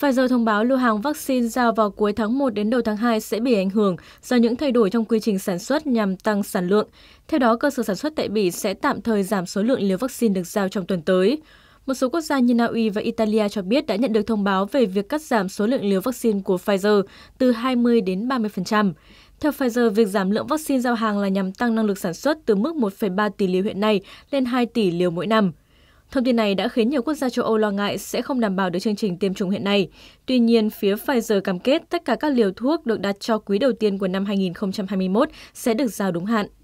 Pfizer thông báo lô hàng vaccine giao vào cuối tháng 1 đến đầu tháng 2 sẽ bị ảnh hưởng do những thay đổi trong quy trình sản xuất nhằm tăng sản lượng. Theo đó, cơ sở sản xuất tại Bỉ sẽ tạm thời giảm số lượng liều vaccine được giao trong tuần tới. Một số quốc gia như Na Uy và Italia cho biết đã nhận được thông báo về việc cắt giảm số lượng liều vaccine của Pfizer từ 20 đến 30%. Theo Pfizer, việc giảm lượng vaccine giao hàng là nhằm tăng năng lực sản xuất từ mức 1,3 tỷ liều hiện nay lên 2 tỷ liều mỗi năm. Thông tin này đã khiến nhiều quốc gia châu Âu lo ngại sẽ không đảm bảo được chương trình tiêm chủng hiện nay. Tuy nhiên, phía Pfizer cam kết tất cả các liều thuốc được đặt cho quý đầu tiên của năm 2021 sẽ được giao đúng hạn.